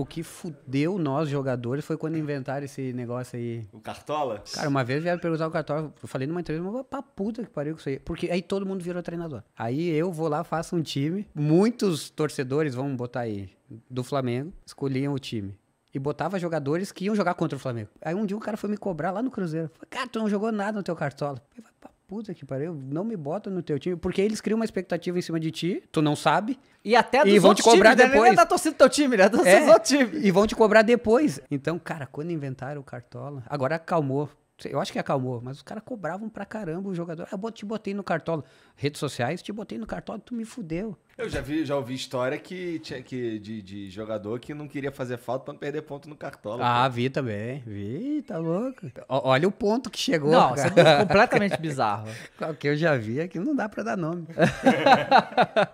O que fudeu nós, jogadores, foi quando inventaram esse negócio aí. O Cartola? Cara, uma vez vieram perguntar o Cartola. Eu falei numa entrevista, mas pra puta que pariu com isso aí. Porque aí todo mundo virou treinador. Aí eu vou lá, faço um time. Muitos torcedores, vamos botar aí, do Flamengo, escolhiam o time. E botava jogadores que iam jogar contra o Flamengo. Aí um dia o cara foi me cobrar lá no Cruzeiro. Falei, cara, tu não jogou nada no teu Cartola. Eu puta que pariu, não me bota no teu time, porque eles criam uma expectativa em cima de ti, tu não sabe. E até dos e vão te cobrar né? é depois. da torcida do teu time, né? Da é, time. E vão te cobrar depois. Então, cara, quando inventaram o Cartola, agora acalmou. Eu acho que acalmou, mas os caras cobravam pra caramba o jogador. Ah, eu te botei no cartola. Redes sociais, te botei no cartola, tu me fudeu. Eu já, vi, já ouvi história que tinha que, de, de jogador que não queria fazer falta pra não perder ponto no cartola. Ah, cara. vi também. Vi, tá louco. O, olha o ponto que chegou. Não, cara. isso é completamente bizarro. O que eu já vi que não dá pra dar nome.